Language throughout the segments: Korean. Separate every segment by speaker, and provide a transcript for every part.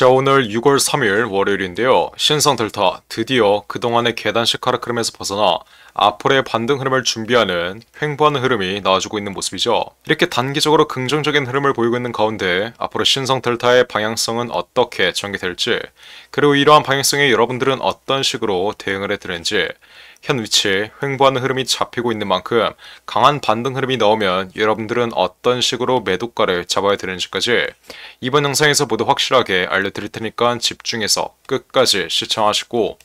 Speaker 1: 자 오늘 6월 3일 월요일인데요. 신성 델타 드디어 그동안의 계단식 카락 흐름에서 벗어나 앞으로의 반등 흐름을 준비하는 횡보한 흐름이 나와주고 있는 모습이죠. 이렇게 단기적으로 긍정적인 흐름을 보이고 있는 가운데 앞으로 신성 델타의 방향성은 어떻게 전개될지 그리고 이러한 방향성에 여러분들은 어떤 식으로 대응을 해드는지 현 위치에 횡보하는 흐름이 잡히고 있는 만큼 강한 반등 흐름이 나오면 여러분들은 어떤 식으로 매도가를 잡아야 되는지까지 이번 영상에서 모두 확실하게 알려드릴 테니까 집중해서 끝까지 시청하시고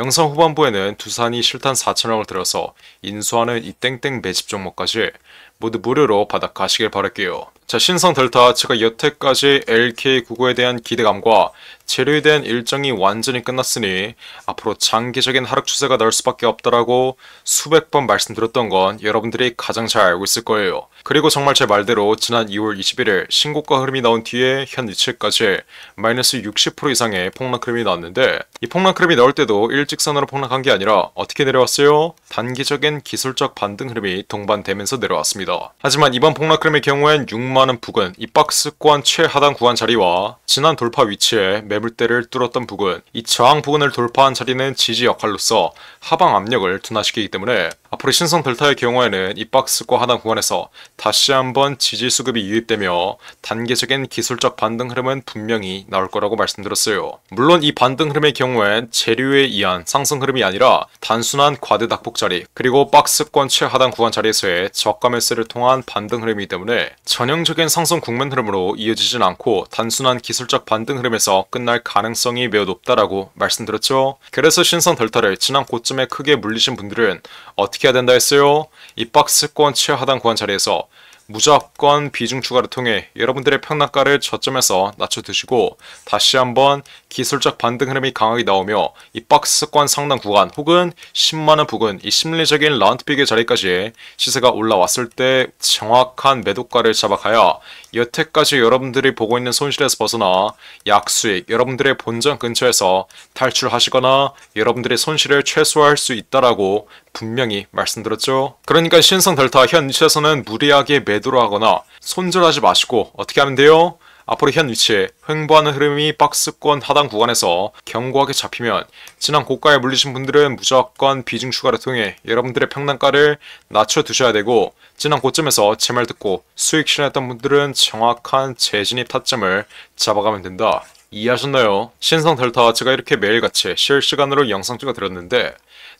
Speaker 1: 영상 후반부에는 두산이 실탄 4천억을 들어서 인수하는 이 땡땡 매집 종목까지 모두 무료로 받아 가시길 바랄게요. 자, 신성 델타, 제가 여태까지 LK99에 대한 기대감과 재료에 대한 일정이 완전히 끝났으니 앞으로 장기적인 하락 추세가 나올 수밖에 없다라고 수백 번 말씀드렸던 건 여러분들이 가장 잘 알고 있을 거예요. 그리고 정말 제 말대로 지난 2월 21일 신고가 흐름이 나온 뒤에 현 위치까지 마이너스 60% 이상의 폭락 흐름이 나왔는데 이 폭락 흐름이 나올 때도 일직선으로 폭락한 게 아니라 어떻게 내려왔어요? 단기적인 기술적 반등 흐름이 동반되면서 내려왔습니다. 하지만 이번 폭락 흐름의 경우엔 6만원 부근 이 박스권 최하단 구간 자리와 지난 돌파 위치에 매물대를 뚫었던 부근, 이 저항 부근을 돌파한 자리는 지지 역할로서 하방 압력을 둔화시키기 때문에 앞으로 신성 델타의 경우에는 이박스과 하단 구간에서 다시 한번 지지 수급이 유입되며 단계적인 기술적 반등 흐름은 분명히 나올 거라고 말씀드렸어요. 물론 이 반등 흐름의 경우엔 재료에 의한 상승 흐름이 아니라 단순한 과대 낙폭 자리 그리고 박스권 최하단 구간 자리에서의 저가 매스를 통한 반등 흐름이기 때문에 전형적인 상승 국면 흐름으로 이어지진 않고 단순한 기술적 반등 흐름에서 끝날 가능성이 매우 높다라고 말씀드렸죠. 그래서 신성 델타를 지난 고점에 크게 물리신 분들은 어떻게 지켜야 된다 했어요. 이 박스권 최하단 구간 자리에서 무조건 비중 추가를 통해 여러분들의 평락가를 저점에서 낮춰드시고 다시 한번 기술적 반등 흐름이 강하게 나오며 이 박스권 상단 구간 혹은 10만원 부근 이 심리적인 라운드픽의 자리까지 시세가 올라왔을 때 정확한 매도가를 잡아가야 여태까지 여러분들이 보고 있는 손실에서 벗어나 약수익 여러분들의 본전 근처에서 탈출하시거나 여러분들의 손실을 최소화할 수 있다라고 분명히 말씀드렸죠. 그러니까 신성 델타 현 위치에서는 무리하게 매도를 하거나 손절하지 마시고 어떻게 하면 돼요? 앞으로 현 위치에 횡보하는 흐름이 박스권 하단 구간에서 견고하게 잡히면 지난 고가에 물리신 분들은 무조건 비중 추가를 통해 여러분들의 평단가를 낮춰두셔야 되고 지난 고점에서 제 말 듣고 수익 실현했던 분들은 정확한 재진입 타점을 잡아가면 된다. 이해하셨나요? 신성 델타 제가 이렇게 매일같이 실시간으로 영상 찍어 드렸는데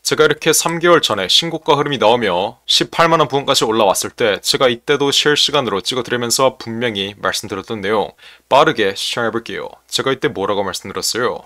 Speaker 1: 제가 이렇게 3개월 전에 신고가 흐름이 나오며 18만원 부분까지 올라왔을 때 제가 이때도 실시간으로 찍어드리면서 분명히 말씀드렸던 내용 빠르게 시청해볼게요. 제가 이때 뭐라고 말씀드렸어요?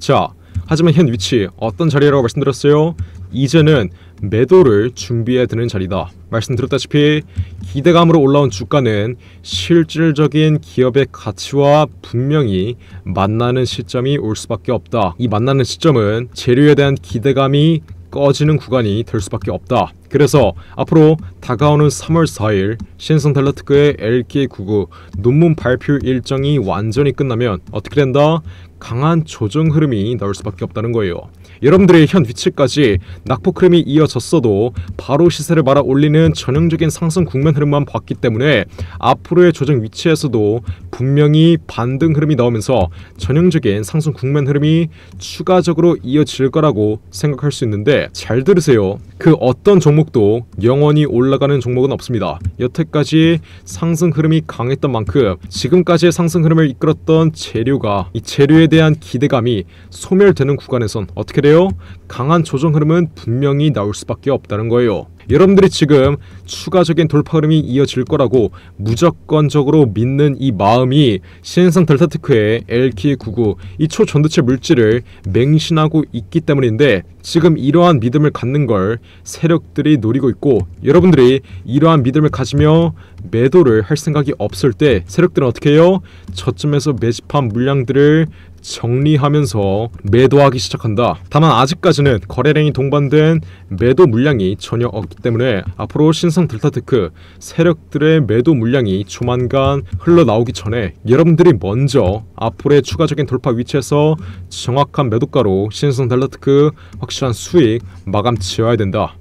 Speaker 1: 자, 하지만 현 위치 어떤 자리라고 말씀드렸어요? 이제는 매도를 준비해야 되는 자리다. 말씀드렸다시피 기대감으로 올라온 주가는 실질적인 기업의 가치와 분명히 만나는 시점이 올 수밖에 없다. 이 만나는 시점은 재료에 대한 기대감이 꺼지는 구간이 될 수밖에 없다. 그래서 앞으로 다가오는 3월 4일 신성 달러 특허의 LK 99 논문 발표 일정이 완전히 끝나면 어떻게 된다? 강한 조정 흐름이 나올 수밖에 없다는 거예요. 여러분들의 현 위치까지 낙폭 흐름이 이어졌어도 바로 시세를 말아 올리는 전형적인 상승 국면 흐름만 봤기 때문에 앞으로의 조정 위치에서도 분명히 반등 흐름이 나오면서 전형적인 상승 국면 흐름이 추가적으로 이어질 거라고 생각할 수 있는데 잘 들으세요. 그 어떤 종목도 영원히 올라가는 종목은 없습니다. 여태까지 상승 흐름이 강했던 만큼 지금까지의 상승 흐름을 이끌었던 재료가 이 재료에 대한 기대감이 소멸되는 구간에선 어떻게 돼요. 강한 조정 흐름은 분명히 나올 수밖에 없다는 거예요. 여러분들이 지금 추가적인 돌파 흐름이 이어질 거라고 무조건적으로 믿는 이 마음이 신성 델타 테크의 LK99 이 초전도체 물질을 맹신하고 있기 때문인데 지금 이러한 믿음을 갖는 걸 세력들이 노리고 있고 여러분들이 이러한 믿음을 가지며 매도를 할 생각이 없을 때 세력들은 어떻게 해요? 저점에서 매집한 물량들을 정리하면서 매도하기 시작한다. 다만 아직까지는 거래량이 동반된 매도 물량이 전혀 없기 때문에 앞으로 신상 델타테크 세력들의 매도 물량이 조만간 흘러나오기 전에 여러분들이 먼저 앞으로의 추가적인 돌파 위치에서 정확한 매도가로 신상 델타테크 확실한 수익 마감 지어야 된다.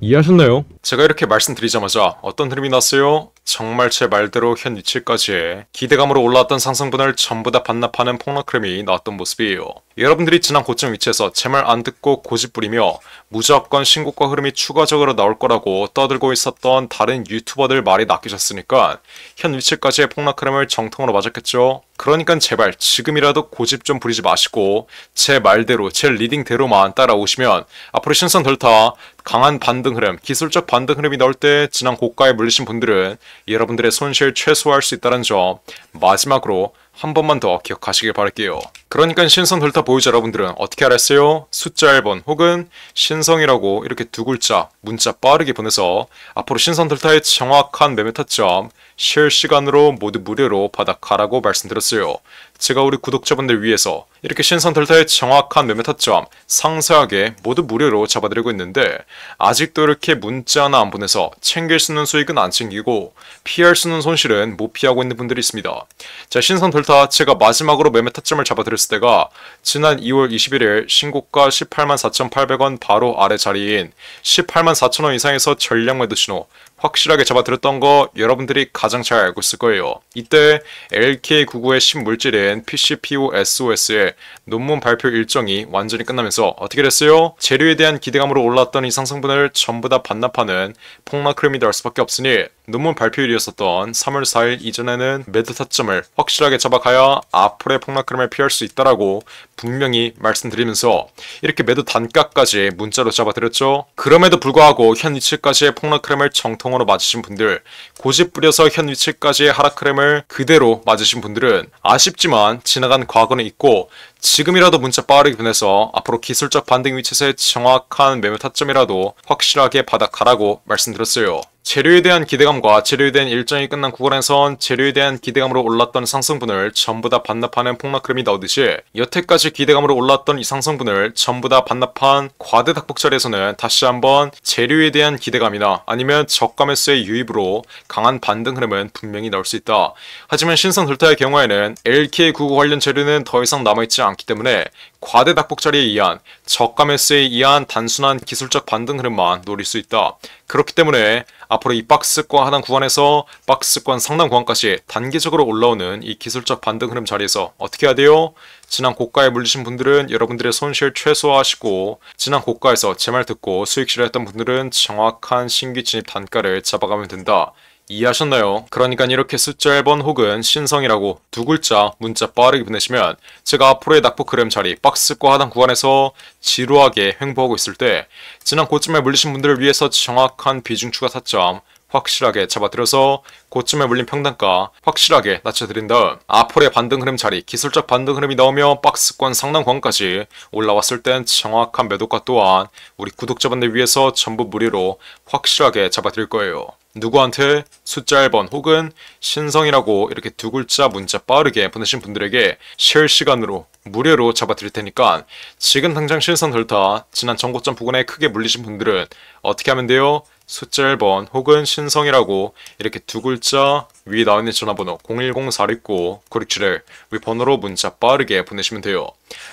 Speaker 1: 이해하셨나요? 제가 이렇게 말씀드리자마자 어떤 흐름이 났어요? 정말 제 말대로 현 위치까지 기대감으로 올라왔던 상승분을 전부 다 반납하는 폭락크림이 나왔던 모습이에요. 여러분들이 지난 고점 위치에서 제 말 안 듣고 고집부리며 무조건 신곡과 흐름이 추가적으로 나올 거라고 떠들고 있었던 다른 유튜버들 말이 낚이셨으니까 현 위치까지의 폭락크림을 정통으로 맞았겠죠? 그러니까 제발 지금이라도 고집 좀 부리지 마시고 제 말대로 제 리딩대로만 따라오시면 앞으로 신선 덜타 강한 반등 흐름, 기술적 반등 흐름이 나올 때 지난 고가에 물리신 분들은 여러분들의 손실 최소화할 수 있다는 점 마지막으로 한 번만 더 기억하시길 바랄게요. 그러니까 신선 델타 보유자 여러분들은 어떻게 알았어요? 숫자 1번 혹은 신성이라고 이렇게 두 글자 문자 빠르게 보내서 앞으로 신선 델타의 정확한 매매 타점 실시간으로 모두 무료로 받아가라고 말씀드렸어요. 제가 우리 구독자분들 위해서 이렇게 신선 델타의 정확한 매매 타점 상세하게 모두 무료로 잡아드리고 있는데 아직도 이렇게 문자 하나 안 보내서 챙길 수 있는 수익은 안 챙기고 피할 수 있는 손실은 못 피하고 있는 분들이 있습니다. 자 신선 델타 델타 제가 마지막으로 매매 타점을 잡아드렸을 때가 지난 2월 21일 신고가 184,800원 바로 아래 자리인 184,000원 이상에서 전량 매도 신호 확실하게 잡아들었던 거 여러분들이 가장 잘 알고 있을 거예요. 이때 LK99의 신물질인 PCPOSOS의 논문 발표 일정이 완전히 끝나면서 어떻게 됐어요? 재료에 대한 기대감으로 올랐던 이상성분을 전부 다 반납하는 폭락 크림이될 수밖에 없으니 논문 발표일이었었던 3월 4일 이전에는 매드 타점을 확실하게 잡아가야 앞으로의 폭락 크림을 피할 수 있다라고 분명히 말씀드리면서 이렇게 매드 단가까지 문자로 잡아드렸죠 그럼에도 불구하고 현 위치까지의 폭락 크림을 정통 통화로 맞으신 분들, 고집 부려서 현 위치까지의 하락크램을 그대로 맞으신 분들은 아쉽지만 지나간 과거는 있고 지금이라도 문자 빠르게 보내서 앞으로 기술적 반등 위치에서의 정확한 매매 타점이라도 확실하게 받아가라고 말씀드렸어요. 재료에 대한 기대감과 재료에 대한 일정이 끝난 구간에선 재료에 대한 기대감으로 올랐던 상승분을 전부 다 반납하는 폭락 흐름이 나오듯이 여태까지 기대감으로 올랐던 이 상승분을 전부 다 반납한 과대 닥복 자리에서는 다시 한번 재료에 대한 기대감이나 아니면 저가 매수의 유입으로 강한 반등 흐름은 분명히 나올 수 있다. 하지만 신성 돌타의 경우에는 LK99 관련 재료는 더 이상 남아있지 않 않기 때문에 과대 닭복자리에 의한 저가 매수에 의한 단순한 기술적 반등 흐름만 노릴 수 있다. 그렇기 때문에 앞으로 이 박스권 하단 구간에서 박스권 상단 구간까지 단기적으로 올라오는 이 기술적 반등 흐름 자리에서 어떻게 해야 돼요? 지난 고가에 물리신 분들은 여러분들의 손실 최소화하시고 지난 고가에서 제 말 듣고 수익 실현했던 분들은 정확한 신규 진입 단가를 잡아가면 된다. 이해하셨나요? 그러니까 이렇게 숫자 1번 혹은 신성이라고 두 글자 문자 빠르게 보내시면 제가 앞으로의 낙폭 그램 자리 박스과 하단 구간에서 지루하게 횡보하고 있을 때 지난 고점에 물리신 분들을 위해서 정확한 비중 추가 타점 확실하게 잡아들여서 고점에 물린 평단가 확실하게 낮춰드린 다음 앞으로의 반등 흐름 자리 기술적 반등 흐름이 나오며 박스권 상당권까지 올라왔을 땐 정확한 매도가 또한 우리 구독자분들 위해서 전부 무료로 확실하게 잡아드릴 거예요. 누구한테 숫자 1번 혹은 신성이라고 이렇게 두 글자 문자 빠르게 보내신 분들에게 실시간으로 무료로 잡아드릴 테니까 지금 당장 신선 덜타 지난 정고점 부근에 크게 물리신 분들은 어떻게 하면 돼요? 숫자 1번 혹은 신성이라고 이렇게 두 글자 위에 나와있는 전화번호 010-469 967을 위 번호로 문자 빠르게 보내시면 돼요.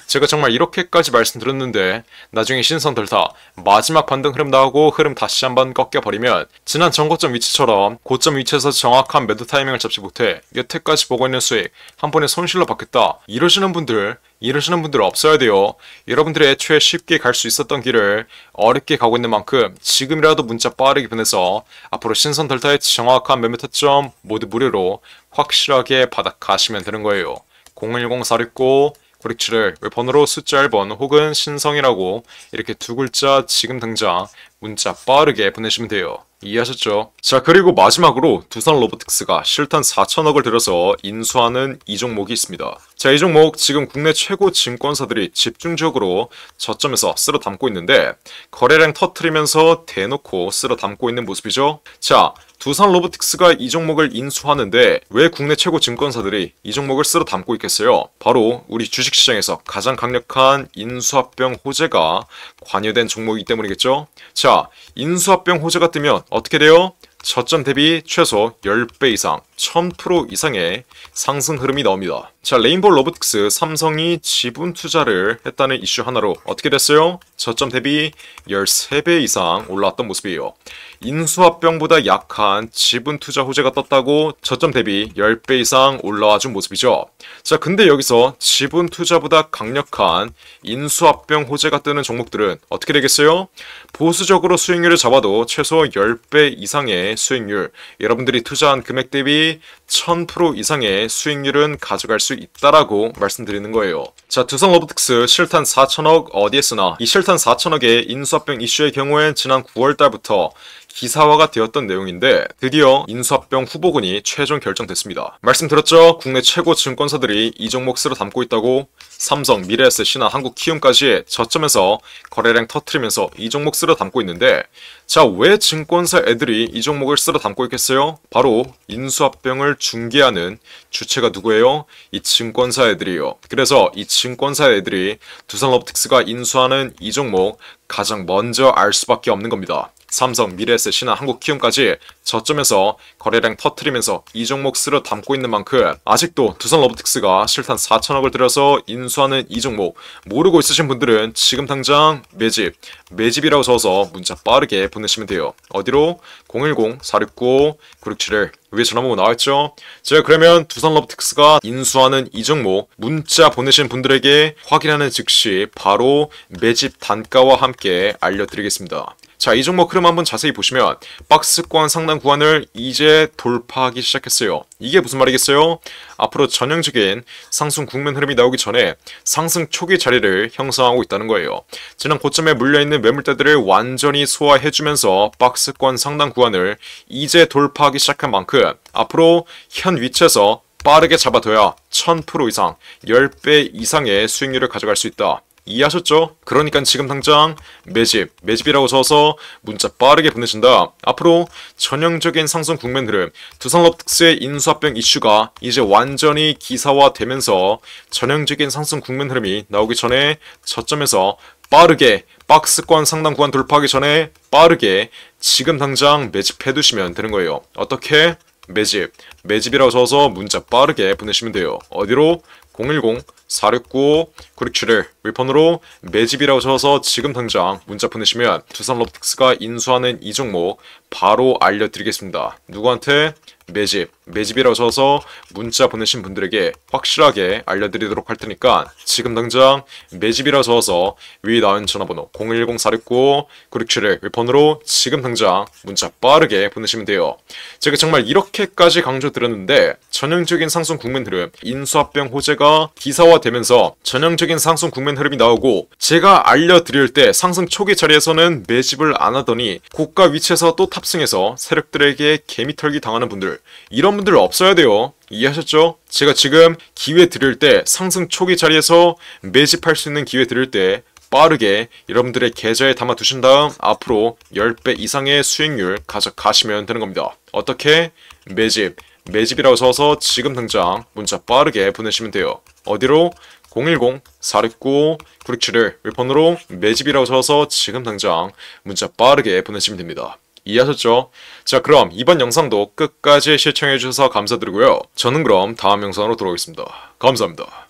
Speaker 1: 제가 정말 이렇게까지 말씀드렸는데 나중에 신선 덜타 마지막 반등 흐름 나오고 흐름 다시 한번 꺾여버리면 지난 전고점 위치처럼 고점 위치에서 정확한 매도 타이밍을 잡지 못해 여태까지 보고 있는 수익 한 번에 손실로 바뀌었다 이러시는 분들 이러시는 분들 없어야 돼요. 여러분들의 애초에 쉽게 갈 수 있었던 길을 어렵게 가고 있는 만큼 지금이라도 문자 빠르게 보내서 앞으로 신선 델타의 정확한 몇미타점 모두 무료로 확실하게 받아 가시면 되는 거예요. 010469 고릭치를 번호로 숫자 1번 혹은 신성이라고 이렇게 두 글자 지금 등장 문자 빠르게 보내시면 돼요. 이해하셨죠? 자 그리고 마지막으로 두산 로보틱스가 실탄 4천억을 들여서 인수하는 이 종목이 있습니다. 자, 이 종목 지금 국내 최고 증권사들이 집중적으로 저점에서 쓸어 담고 있는데 거래량 터트리면서 대놓고 쓸어 담고 있는 모습이죠. 자, 두산 로보틱스가 이 종목을 인수하는데 왜 국내 최고 증권사들이 이 종목을 쓸어 담고 있겠어요? 바로 우리 주식시장에서 가장 강력한 인수합병 호재가 관여된 종목이기 때문이겠죠. 자, 인수합병 호재가 뜨면 어떻게 돼요? 저점 대비 최소 10배 이상, 1000% 이상의 상승 흐름이 나옵니다. 자, 레인보 로보틱스 삼성이 지분 투자를 했다는 이슈 하나로 어떻게 됐어요? 저점 대비 13배 이상 올라왔던 모습이에요. 인수합병보다 약한 지분 투자 호재가 떴다고 저점 대비 10배 이상 올라와 준 모습이죠. 자, 근데 여기서 지분 투자보다 강력한 인수합병 호재가 뜨는 종목들은 어떻게 되겠어요? 보수적으로 수익률을 잡아도 최소 10배 이상의 수익률, 여러분들이 투자한 금액 대비 1000% 이상의 수익률은 가져갈 수 있다라고 말씀드리는 거예요. 자, 두성 로보틱스 실탄 4천억 어디에 쓰나? 이 실탄 4천억의 인수합병 이슈의 경우엔 지난 9월달부터 기사화가 되었던 내용인데 드디어 인수합병 후보군이 최종 결정됐습니다. 말씀드렸죠? 국내 최고 증권사들이 이 종목 쓰러 담고 있다고 삼성, 미래에셋이나 한국키움까지 저점에서 거래량 터트리면서 이 종목 쓰러 담고 있는데 자 왜 증권사 애들이 이 종목을 쓰러 담고 있겠어요? 바로 인수합병을 중개하는 주체가 누구예요? 이 증권사 애들이요. 그래서 이 증권사 애들이 두산업틱스가 인수하는 이 종목 가장 먼저 알 수밖에 없는 겁니다. 삼성, 미래에셋이나 한국키움까지 저점에서 거래량 터트리면서 이 종목 쓸어 담고 있는 만큼 아직도 두산 로보틱스가 실탄 4천억을 들여서 인수하는 이 종목 모르고 있으신 분들은 지금 당장 매집, 매집이라고 적어서 문자 빠르게 보내시면 돼요. 어디로? 010-469-967을 위에 전화번호 나와있죠? 제가 그러면 두산 로보틱스가 인수하는 이 종목 문자 보내신 분들에게 확인하는 즉시 바로 매집 단가와 함께 알려드리겠습니다. 자, 이 종목 흐름 한번 자세히 보시면 박스권 상단 구간을 이제 돌파하기 시작했어요. 이게 무슨 말이겠어요? 앞으로 전형적인 상승 국면 흐름이 나오기 전에 상승 초기 자리를 형성하고 있다는 거예요. 지난 고점에 물려있는 매물대들을 완전히 소화해주면서 박스권 상단 구간을 이제 돌파하기 시작한 만큼 앞으로 현 위치에서 빠르게 잡아둬야 1000% 이상, 10배 이상의 수익률을 가져갈 수 있다. 이해하셨죠? 그러니까 지금 당장 매집, 매집이라고 써서 문자 빠르게 보내준다. 앞으로 전형적인 상승 국면 흐름, 두산업특수의 인수합병 이슈가 이제 완전히 기사화되면서 전형적인 상승 국면 흐름이 나오기 전에 저점에서 빠르게 박스권 상당 구간 돌파하기 전에 빠르게 지금 당장 매집해 두시면 되는 거예요. 어떻게? 매집. 매집이라고 써서 문자 빠르게 보내시면 돼요. 어디로? 010-469-9671 웨폰으로 매집이라고 적어서 지금 당장 문자 보내시면 두산 럽틱스가 인수하는 이 종목 바로 알려드리겠습니다. 누구한테? 매집, 매집이라고 적어서 문자 보내신 분들에게 확실하게 알려드리도록 할 테니까 지금 당장 매집이라고 적어서 위 나온 전화번호 0 1 0 4 6 9 9 6 7을 웹폰으로 지금 당장 문자 빠르게 보내시면 돼요. 제가 정말 이렇게까지 강조드렸는데 전형적인 상승 국면들은 인수합병 호재가 기사화되면서 전형적인 상승 국면 상승하는 흐름이 나오고 제가 알려드릴 때 상승 초기 자리에서는 매집을 안 하더니 고가 위치에서 또 탑승해서 세력들에게 개미털기 당하는 분들 이런 분들 없어야 돼요. 이해하셨죠? 제가 지금 기회 드릴 때 상승 초기 자리에서 매집할 수 있는 기회 드릴 때 빠르게 여러분들의 계좌에 담아 두신 다음 앞으로 10배 이상의 수익률 가져가시면 되는 겁니다. 어떻게? 매집. 매집이라고 써서 지금 당장 문자 빠르게 보내시면 돼요. 어디로? 0 1 0 4 6 9 9 6 7 1 웹폰으로 매집이라고 적어서 지금 당장 문자 빠르게 보내시면 됩니다. 이해하셨죠? 자 그럼 이번 영상도 끝까지 시청해주셔서 감사드리고요. 저는 그럼 다음 영상으로 돌아오겠습니다. 감사합니다.